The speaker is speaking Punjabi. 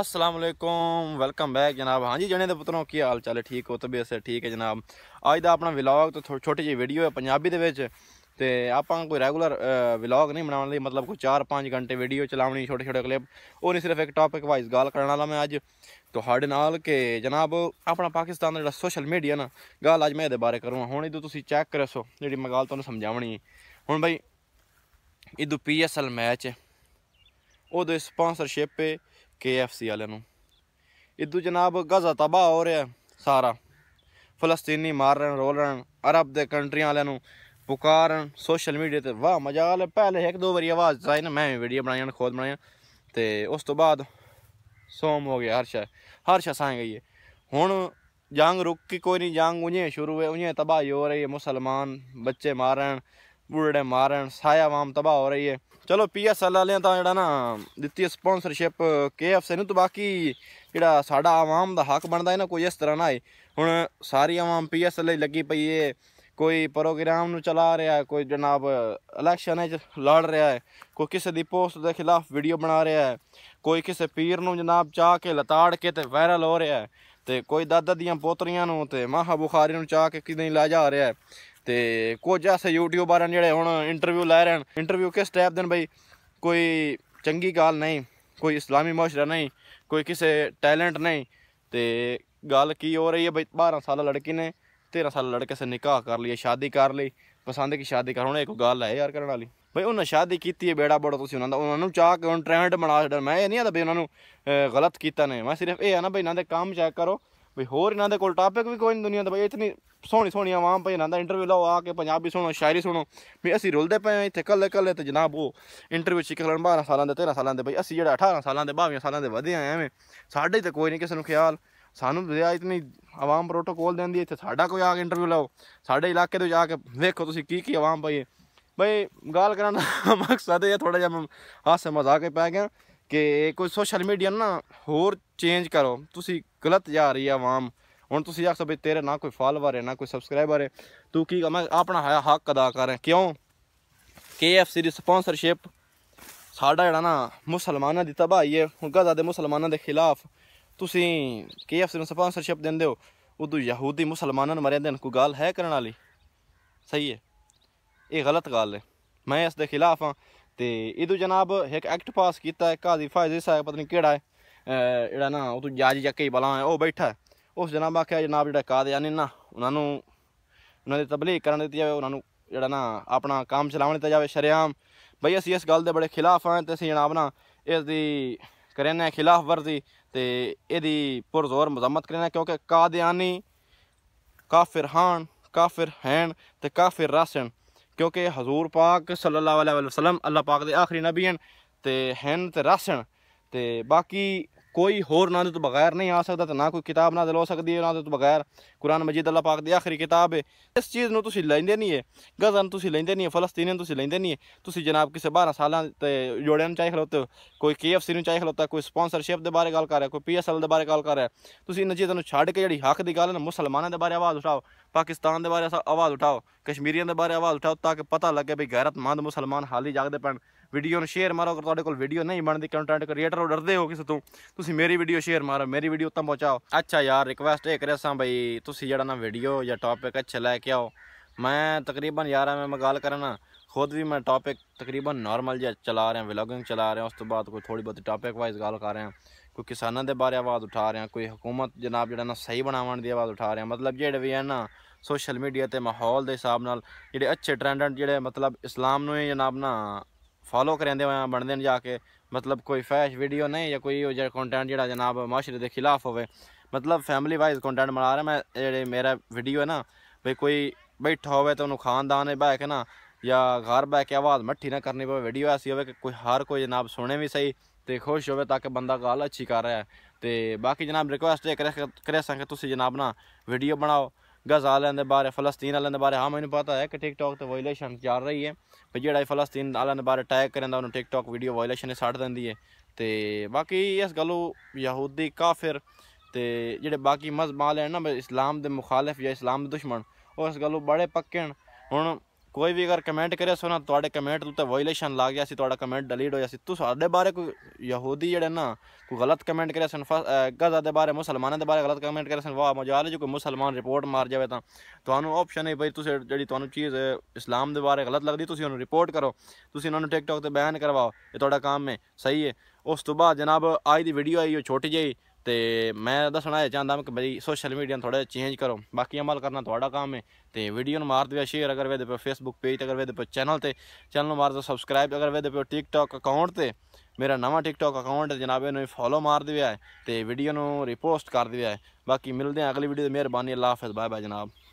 ਅਸਲਾਮ वालेकुम ਵੈਲਕਮ ਬੈਕ ਜਨਾਬ ਹਾਂਜੀ ਜਣੇ ਦੇ ਪੁੱਤਰੋ ਕੀ ਹਾਲ ਚਾਲ ਠੀਕ ਹੋ ਤਬੀਅਤ ਸੇ ਠੀਕ ਹੈ ਜਨਾਬ ਅੱਜ ਦਾ ਆਪਣਾ का अपना विलॉग तो छोटी जी वीडियो है पंजाबी ਤੇ ਆਪਾਂ ਕੋਈ ਰੈਗੂਲਰ ਵਲੌਗ ਨਹੀਂ ਬਣਾਉਣ ਲਈ ਮਤਲਬ ਕੋਈ 4-5 ਘੰਟੇ ਵੀਡੀਓ ਚਲਾਉਣੀ ਛੋਟੇ ਛੋਟੇ ਕਲਿੱਪ ਉਹ ਨਹੀਂ ਸਿਰਫ ਇੱਕ ਟਾਪਿਕ ਵਾਈਜ਼ ਗੱਲ ਕਰਨ ਵਾਲਾ ਮੈਂ ਅੱਜ ਤੁਹਾਡੇ ਨਾਲ ਕਿ ਜਨਾਬ ਆਪਣਾ ਪਾਕਿਸਤਾਨ ਦਾ ਜਿਹੜਾ ਸੋਸ਼ਲ ਮੀਡੀਆ ਨਾ ਗੱਲ ਅੱਜ ਮੈਂ ਇਹਦੇ ਬਾਰੇ ਕਰੂੰਗਾ ਹੁਣ ਇਹ ਤੁਸੀਂ ਚੈੱਕ ਕਰੋ ਜਿਹੜੀ ਮੈਂ ਗੱਲ ਤੁਹਾਨੂੰ ਸਮਝਾਉਣੀ ਹੁਣ ਬਈ ਇਹਦੋਂ ਪੀਐਸਐਲ ਮੈਚ ਉਹਦੇ ਸਪਾਂਸਰਸ਼ਿਪ ਤੇ KFC ਵਾਲਿਆਂ ਨੂੰ ਇਦੋਂ ਜਨਾਬ ਗਜ਼ਾ ਤਬਾਹ ਹੋ ਰਿਹਾ ਸਾਰਾ ਫਲਸਤੀਨੀ ਮਾਰ ਰਹੇ ਰੋਲ ਰਹੇ ਅਰਬ ਦੇ ਕੰਟਰੀਆਂ ਵਾਲਿਆਂ ਨੂੰ ਪੁਕਾਰਨ ਸੋਸ਼ਲ ਮੀਡੀਆ ਤੇ ਵਾਹ ਮਜ਼ਾ ਆ ਪਹਿਲੇ ਇੱਕ ਦੋ ਵਾਰੀ ਆਵਾਜ਼ ਆਈ ਨਾ ਮੈਂ ਵੀ ਵੀਡੀਓ ਬਣਾਈਆਂ ਖੋਦ ਬਣਾਈਆਂ ਤੇ ਉਸ ਤੋਂ ਬਾਅਦ ਸੋਮ ਹੋ ਗਿਆ ਹਰਸ਼ਾ ਹਰਸ਼ਾ ਸਾਂ ਗਈ ਹੁਣ ਜੰਗ ਰੁੱਕ ਕੇ ਕੋਈ ਨਹੀਂ ਜੰਗ ਉਹਨੇ ਸ਼ੁਰੂ ਹੋਏ ਉਹਨੇ ਤਬਾਹੀ ਹੋ ਰਹੀ ਹੈ ਮੁਸਲਮਾਨ ਬੱਚੇ ਮਾਰ ਰਹੇ ਬੁਰੜੇ ਮਾਰਨ ਸਾਇਆ ਵਾਮ ਤਬਾਹ ਹੋ ਰਹੀ ਹੈ ਚਲੋ ਪੀਐਸਐਲ ਵਾਲਿਆਂ ਤਾਂ ਜਿਹੜਾ ਨਾ ਦਿੱਤੀ ਸਪਾਂਸਰਸ਼ਿਪ ਕੇਐਫਸੀ ਨੂੰ ਤੇ ਬਾਕੀ ਜਿਹੜਾ ਸਾਡਾ ਆਵਾਮ ਦਾ ਹੱਕ ਬਣਦਾ ਹੈ ਨਾ ਕੋਈ ਇਸ ਤਰ੍ਹਾਂ ਨਾ ਹੈ ਹੁਣ ਸਾਰੀ ਆਵਾਮ ਪੀਐਸਐਲ ਲਈ ਲੱਗੀ ਪਈ ਹੈ ਕੋਈ ਪ੍ਰੋਗਰਾਮ ਨੂੰ ਚਲਾ ਰਿਹਾ ਹੈ ਕੋਈ ਜਨਾਬ ਇਲੈਕਸ਼ਨ ਵਿੱਚ ਲੜ ਰਿਹਾ ਹੈ ਕੋਈ ਕਿਸੇ ਦੀ ਪੋਸਟ ਦੇ ਖਿਲਾਫ ਵੀਡੀਓ ਬਣਾ ਰਿਹਾ ਹੈ ਕੋਈ ਕਿਸੇ ਪੀਰ ਨੂੰ ਜਨਾਬ ਚਾਹ ਕੇ ਲਤਾੜ ਕੇ ਤੇ ਵਾਇਰਲ ਹੋ ਰਿਹਾ ਹੈ ਤੇ ਕੋਈ ਦਾਦਾ ਦੀਆਂ ਪੋਤਰੀਆਂ ਨੂੰ ਤੇ ਮਹਾ ਬੁਖਾਰੀ ਨੂੰ ਚਾਹ ਕੇ ਕਿਦਾਂ ਲਾ ਜਾ ਰਿਹਾ ਹੈ ਤੇ ਕੁਝ ਐਸੇ ਯੂਟਿਊਬਰ ਹਨ ਜਿਹੜੇ ਹੁਣ ਇੰਟਰਵਿਊ ਲੈ ਰਹੇ ਹਨ ਇੰਟਰਵਿਊ ਕਿਸ ਟਾਈਪ ਦੇ ਬਈ ਕੋਈ ਚੰਗੀ ਗੱਲ ਨਹੀਂ ਕੋਈ ਇਸਲਾਮੀ ਮਾਸ਼ਰਾ ਨਹੀਂ ਕੋਈ ਕਿਸੇ ਟੈਲੈਂਟ ਨਹੀਂ ਤੇ ਗੱਲ ਕੀ ਹੋ ਰਹੀ ਹੈ ਬਈ 12 ਸਾਲਾ ਲੜਕੀ ਨੇ 13 ਸਾਲ ਲੜਕੇ ਸੇ ਨਿਕਾਹ ਕਰ ਲਈ ਸ਼ਾਦੀ ਕਰ ਲਈ ਪਸੰਦ ਕੀ ਸ਼ਾਦੀ ਕਰ ਹੁਣ ਇਹ ਕੋ ਗੱਲ ਹੈ ਯਾਰ ਕਰਨ ਵਾਲੀ ਬਈ ਉਹਨਾਂ ਸ਼ਾਦੀ ਕੀਤੀ ਹੈ ਬੇੜਾ ਬੜਾ ਤੁਸੀਂ ਉਹਨਾਂ ਦਾ ਉਹਨਾਂ ਨੂੰ ਚਾਹ ਕੇ ਹੁਣ ਟ੍ਰੈਂਡ ਬਣਾ ਛੱਡਣ ਮੈਂ ਇਹ ਨਹੀਂ ਆਦਾ ਬਈ ਉਹਨਾਂ ਨੂੰ ਗਲਤ ਕੀਤਾ ਨੇ ਮੈਂ ਸਿਰਫ ਇਹ ਆ ਨਾ ਬਈ ਇਹਨਾਂ ਦੇ ਕੰਮ ਚੈੱਕ ਕਰੋ ਵੀ ਹੋਰ ਇਹਨਾਂ ਦੇ ਕੋਲ ਟਾਪਿਕ ਵੀ ਕੋਈ ਨਹੀਂ ਦੁਨੀਆ ਦਾ ਬਈ ਇਤਨੀ ਸੋਹਣੀ ਸੋਹਣੀ ਆਵਾਮ ਭਈ ਇਹਨਾਂ ਦਾ ਇੰਟਰਵਿਊ ਲਾਓ ਆ ਕੇ ਪੰਜਾਬੀ ਸੁਣੋ ਸ਼ਾਇਰੀ ਸੁਣੋ ਵੀ ਅਸੀਂ ਰੁਲਦੇ ਪਏ ਆ ਇੱਥੇ ਕੱਲੇ ਕੱਲੇ ਤੇ ਜਨਾਬ ਉਹ ਇੰਟਰਵਿਊ ਚ ਕਰਨ 12 ਸਾਲਾਂ ਦੇ 13 ਸਾਲਾਂ ਦੇ ਬਈ ਅਸੀਂ ਜਿਹੜਾ 18 ਸਾਲਾਂ ਦੇ 22 ਸਾਲਾਂ ਦੇ ਵਧੇ ਆਏ ਐਵੇਂ ਸਾਡੇ ਤੇ ਕੋਈ ਨਹੀਂ ਕਿਸੇ ਨੂੰ ਖਿਆਲ ਸਾਨੂੰ ਦਰਿਆ ਇਤਨੀ ਆਵਾਮ ਪ੍ਰੋਟੋਕੋਲ ਦੇਂਦੀ ਇੱਥੇ ਸਾਡਾ ਕੋਈ ਆ ਕੇ ਇੰਟਰਵਿਊ ਲਾਓ ਸਾਡੇ ਇਲਾਕੇ ਤੋਂ ਜਾ ਕੇ ਵੇਖੋ ਤੁਸੀਂ ਕੀ ਕੀ ਆਵਾਮ ਪਈ ਬਈ ਗੱਲ ਕਰਨ ਦਾ ਮਕਸਦ ਇਹ ਥੋੜਾ ਜਿਹਾ ਹਾਸੇ ਮਜ਼ਾਕੇ ਪੈ ਗਿਆ ਕਿ ਕੋਈ ਸੋਸ਼ਲ ਮੀਡੀਆ ਨਾ ਹੋਰ ਚੇਂਜ ਕਰੋ ਤੁਸੀਂ ਗਲਤ ਜਾ ਰਹੀ ਆ ਆਵਾਮ ਹੁਣ ਤੁਸੀਂ ਆਖ ਸਕਦੇ ਤੇਰੇ ਨਾ ਕੋਈ ਫਾਲੋਅਰ ਹੈ ਨਾ ਕੋਈ ਸਬਸਕ੍ਰਾਈਬਰ ਹੈ ਤੂੰ ਕੀ ਮੈਂ ਆਪਣਾ ਹੱਕ ਅਦਾ ਕਰ ਰਿਹਾ ਕਿਉਂ KFC ਦੀ ਸਪਾਂਸਰਸ਼ਿਪ ਸਾਡਾ ਜਿਹੜਾ ਨਾ ਮੁਸਲਮਾਨਾਂ ਦੀ ਤਬਾਹੀ ਹੈ ਹੁਣ ਗਾਜ਼ਾ ਦੇ ਮੁਸਲਮਾਨਾਂ ਦੇ ਖਿਲਾਫ ਤੁਸੀਂ KFC ਨੂੰ ਸਪਾਂਸਰਸ਼ਿਪ ਦਿੰਦੇ ਹੋ ਉਦੋਂ ਯਹੂਦੀ ਮੁਸਲਮਾਨਾਂ ਨੂੰ ਮਰਿਆ ਦੇਣ ਕੋਈ ਗੱਲ ਹੈ ਕਰਨ ਵਾਲੀ ਸਹੀ ਹੈ ਇਹ ਗਲਤ ਗੱਲ ਹੈ ਮੈਂ ਇਸ ਦੇ ਖਿਲਾਫ ਹਾਂ ਤੇ ਇਹਦੋਂ ਜਨਾਬ ਇੱਕ ਐਕਟ ਪਾਸ ਕੀਤਾ ਹੈ ਕਾਜ਼ੀ ਫਾਇਜ਼ੀ ਸਾਹਿਬ ਪਤਨੀ ਕਿਹੜਾ ਹੈ जरा ना तू जा जी जा है वह बैठा है उस जनाब आख्या जनाब जो का ना उन्होंने उन्होंने तबलीक कर दी जाए उन्होंने जरा ना अपना काम चलावन दिता जाए शरेआम बई असं इस गल के बड़े खिलाफ हाँ तो असं जनाब ना इसकी करेने खिलाफ वर्जी तो यदी पुरजोर मजम्मत करेने क्योंकि कादयानी काफिर हान फिर हैण तो का काफिर रसन क्योंकि हजूर पाक सल्ला वसलम अल्लाह पाक के आखिरी नबी हैं तो हैन तो रसन तो बाकी ਕੋਈ ਹੋਰ ਨਾਂ ਦੇ ਤੋਂ ਬਗੈਰ ਨਹੀਂ ਆ ਸਕਦਾ ਤੇ ਨਾ ਕੋਈ ਕਿਤਾਬ ਨਾਂ ਦੇ ਲੋ ਸਕਦੀ ਹੈ ਨਾਂ ਦੇ ਤੋਂ ਬਗੈਰ ਕੁਰਾਨ ਮਜੀਦ ਅੱਲਾਹ ਪਾਕ ਦੀ ਆਖਰੀ ਕਿਤਾਬ ਹੈ ਇਸ ਚੀਜ਼ ਨੂੰ ਤੁਸੀਂ ਲੈਂਦੇ ਨਹੀਂ ਹੈ ਗਜ਼ਨ ਤੁਸੀਂ ਲੈਂਦੇ ਨਹੀਂ ਹੈ ਫਲਸਤੀਨੀ ਨੂੰ ਤੁਸੀਂ ਲੈਂਦੇ ਨਹੀਂ ਤੁਸੀਂ ਜਨਾਬ ਕਿਸੇ 12 ਸਾਲਾਂ ਤੇ ਜੋੜਿਆਂ ਨੂੰ ਚਾਹੇ ਖਲੋਤੇ ਕੋਈ ਕੇਐਫਸੀ ਨੂੰ ਚਾਹੇ ਖਲੋਤਾ ਕੋਈ ਸਪਾਂਸਰਸ਼ਿਪ ਦੇ ਬਾਰੇ ਗੱਲ ਕਰ ਰਿਹਾ ਕੋਈ ਪੀਐਸਐਲ ਦੇ ਬਾਰੇ ਗੱਲ ਕਰ ਰਿਹਾ ਤੁਸੀਂ ਇਹਨਾਂ ਚੀਜ਼ਾਂ ਨੂੰ ਛੱਡ ਕੇ ਜਿਹੜੀ ਹੱਕ ਦੀ ਗੱਲ ਹੈ ਮੁਸਲਮਾਨਾਂ ਦੇ ਬਾਰੇ ਆਵਾਜ਼ ਉਠਾਓ ਪਾਕਿਸਤਾਨ ਦੇ ਬਾਰੇ ਆਵਾਜ਼ ਉਠਾਓ ਕਸ਼ਮੀਰੀਆਂ ਦੇ ਬਾਰੇ ਆਵਾਜ਼ ਉਠਾਓ ਤਾਂ ਕਿ ਪਤਾ ਲੱਗੇ ਵੀ ਗੈਰਤਮੰਦ ਮੁਸਲਮਾਨ ਹਾਲੀ ਜਾਗਦੇ ਪੈਣ ਵੀਡੀਓ ਨੂੰ ਸ਼ੇਅਰ ਮਾਰੋ ਅਗਰ ਤੁਹਾਡੇ ਕੋਲ ਵੀਡੀਓ ਨਹੀਂ ਬਣਦੀ ਕੰਟੈਂਟ ਕ੍ਰੀਏਟਰ ਹੋ ਡਰਦੇ ਹੋ ਕਿਸੇ ਤੋਂ ਤੁਸੀਂ ਮੇਰੀ ਵੀਡੀਓ ਸ਼ੇਅਰ ਮਾਰੋ ਮੇਰੀ ਵੀਡੀਓ ਤਾਂ ਪਹੁੰਚਾਓ ਅੱਛਾ ਯਾਰ ਰਿਕਵੈਸਟ ਇਹ ਕਰਿਆ ਸਾਂ ਬਈ ਤੁਸੀਂ ਜਿਹੜਾ ਨਾ ਵੀਡੀਓ ਜਾਂ ਟੌਪਿਕ ਅੱਛਾ ਲੈ ਕੇ ਆਓ ਮੈਂ ਤਕਰੀਬਨ ਯਾਰਾਂ ਮੈਂ ਗੱਲ ਕਰਨਾ ਖੁਦ ਵੀ ਮੈਂ ਟੌਪਿਕ ਤਕਰੀਬਨ ਨਾਰਮਲ ਜਿਹਾ ਚਲਾ ਰਿਹਾ ਵਲੌਗਿੰਗ ਚਲਾ ਰਿਹਾ ਉਸ ਤੋਂ ਬਾਅਦ ਕੋਈ ਥੋੜੀ ਬਹੁਤ ਟੌਪਿਕ ਵਾਈਜ਼ ਗੱਲ ਕਰ ਰਿਹਾ ਕੋਈ ਕਿਸਾਨਾਂ ਦੇ ਬਾਰੇ ਆਵਾਜ਼ ਉਠਾ ਰਿਹਾ ਕੋਈ ਹਕੂਮਤ ਜਨਾਬ ਜਿਹੜਾ ਨਾ ਸਹੀ ਬਣਾਉਣ ਦੀ ਆਵਾਜ਼ ਉਠਾ ਰਿਹਾ ਮਤਲਬ ਜਿਹੜੇ ਵੀ ਹੈ ਨਾ ਸੋਸ਼ਲ ਮੀਡੀਆ ਤੇ ਮਾਹੌਲ ਦੇ ਹਿਸਾਬ ਨਾਲ ਜਿਹੜੇ ਅੱਛੇ ਟ੍ਰੈਂਡ ਜਿਹੜੇ ਮਤਲਬ ਇਸਲਾਮ ਨੂੰ ਜਨਾਬ ਨਾ ਫਾਲੋ ਕਰਦੇ ਹੋਏ ਬਣਦੇ ਨੇ ਜਾ ਕੇ ਮਤਲਬ ਕੋਈ ਫੈਸ਼ ਵੀਡੀਓ ਨਹੀਂ ਜਾਂ ਕੋਈ ਜਿਹੜਾ ਕੰਟੈਂਟ ਜਿਹੜਾ ਜਨਾਬ ਮਾਸ਼ਰੇ ਦੇ ਖਿਲਾਫ ਹੋਵੇ ਮਤਲਬ ਫੈਮਿਲੀ ਵਾਈਜ਼ ਕੰਟੈਂਟ ਬਣਾ ਰਿਹਾ ਮੈਂ ਜਿਹੜੇ ਮੇਰਾ ਵੀਡੀਓ ਹੈ ਨਾ ਬਈ ਕੋਈ ਬੈਠਾ ਹੋਵੇ ਤਾਂ ਉਹਨੂੰ ਖਾਨਦਾਨ ਹੈ ਬਹਿ ਕੇ ਨਾ ਜਾਂ ਘਰ ਬਹਿ ਕੇ ਆਵਾਜ਼ ਮੱਠੀ ਨਾ ਕਰਨੀ ਪਵੇ ਵੀਡੀਓ ਐਸੀ ਹੋਵੇ ਕਿ ਕੋਈ ਹਰ ਕੋਈ ਜਨਾਬ ਸੁਣੇ ਵੀ ਸਹੀ ਤੇ ਖੁਸ਼ ਹੋਵੇ ਤਾਂ ਕਿ ਬੰਦਾ ਗੱਲ ਅੱਛੀ ਕਰ ਰਿਹਾ ਤੇ ਬਾਕੀ ਜਨਾਬ ਰਿਕੁਐਸਟ ਇਹ ਕਰਿਆ ਸਾਂ ਕਿ ਤੁਸੀਂ ਜਨਾਬ ਨਾ ਵੀਡੀਓ ਬਣਾਓ ਗਜ਼ਾ ਵਾਲਿਆਂ ਦੇ ਬਾਰੇ ਫਲਸਤੀਨ ਵਾਲਿਆਂ ਦੇ ਬਾਰੇ ਹਾਂ ਮੈਨੂੰ ਪਤਾ ਹੈ ਕਿ ਟਿਕਟੌਕ ਤੇ ਵਾਇਲੇਸ਼ਨ ਚੱਲ ਰਹੀ ਹੈ ਪਰ ਜਿਹੜਾ ਫਲਸਤੀਨ ਵਾਲਿਆਂ ਦੇ ਬਾਰੇ ਟੈਗ ਕਰਦਾ ਉਹਨੂੰ ਟਿਕਟੌਕ ਵੀਡੀਓ ਵਾਇਲੇਸ਼ਨ ਹੀ ਛੱਡ ਦਿੰਦੀ ਹੈ ਤੇ ਬਾਕੀ ਇਸ ਗੱਲੋਂ ਯਹੂਦੀ ਕਾਫਰ ਤੇ ਜਿਹੜੇ ਬਾਕੀ ਮਜ਼ਮਾਲ ਹਨ ਨਾ ਇਸਲਾਮ ਦੇ ਮੁਖਾਲਫ ਜਾਂ ਇਸਲਾਮ ਦੇ ਦੁਸ਼ਮਣ ਉਹ ਇਸ ਗੱਲੋਂ ਬੜੇ ਪੱਕੇ ਹਨ ਹੁਣ કોઈ ભી ઘર કમેન્ટ કરે સોના તવાડે કમેન્ટ તો વોલેશન લાગ્યા સી તવાડા કમેન્ટ ડિલીટ હો જાસી તુસાડે બારે કોઈ યહૂદી જેડે ના કોઈ ગલત કમેન્ટ કરે સન ગઝા દે બારે મુસ્લમાને દે બારે ગલત કમેન્ટ કરે સન વાહ મજા આવે જો કોઈ મુસ્લમાન રિપોર્ટ માર જાવે તા તાનુ ઓપ્શન હે ભઈ તુસે જેડી તાનુ ચીઝ ઇસ્લામ દે બારે ગલત લાગદી તુસી ઉન રિપોર્ટ કરો તુસી ઉનન ટિકટોક તે બેન કરવાઓ એ તોડા કામ મે સહી હે ઉસ તો બાદ જનાબ આજ દી વિડિયો આઈ ઓ છોટી જેઈ ਤੇ ਮੈਂ ਦੱਸਣਾ ਇਹ ਚਾਹੁੰਦਾ ਕਿ ਬਈ ਸੋਸ਼ਲ ਮੀਡੀਆ ਨੂੰ ਥੋੜਾ ਚੇਂਜ ਕਰੋ ਬਾਕੀ ਅਮਲ ਕਰਨਾ ਤੁਹਾਡਾ ਕੰਮ ਹੈ ਤੇ ਵੀਡੀਓ ਨੂੰ ਮਾਰ ਦਿਓ ਸ਼ੇਅਰ ਅਗਰ ਵੇਦੇ ਪੇ ਫੇਸਬੁੱਕ ਪੇਜ ਤੇ ਅਗਰ ਵੇਦੇ ਪੇ ਚੈਨਲ ਤੇ ਚੈਨਲ ਨੂੰ ਮਾਰ ਦਿਓ ਸਬਸਕ੍ਰਾਈਬ ਅਗਰ ਵੇਦੇ ਪੇ ਟਿਕਟੌਕ ਅਕਾਊਂਟ ਤੇ ਮੇਰਾ ਨਵਾਂ ਟਿਕਟੌਕ ਅਕਾਊਂਟ ਹੈ ਜਨਾਬੇ ਨੂੰ ਫੋਲੋ ਮਾਰ ਦਿਓ ਤੇ ਵੀਡੀਓ ਨੂੰ ਰਿਪੋਸਟ ਕਰ ਦਿਓ ਬਾਕੀ ਮਿਲਦੇ ਆ ਅਗਲੀ ਵੀਡੀਓ ਤੇ ਮਿਹਰਬਾਨੀ ਅੱਲਾਹ ਹਾਫਿਜ਼ ਬਾਏ ਬਾਏ ਜਨਾਬ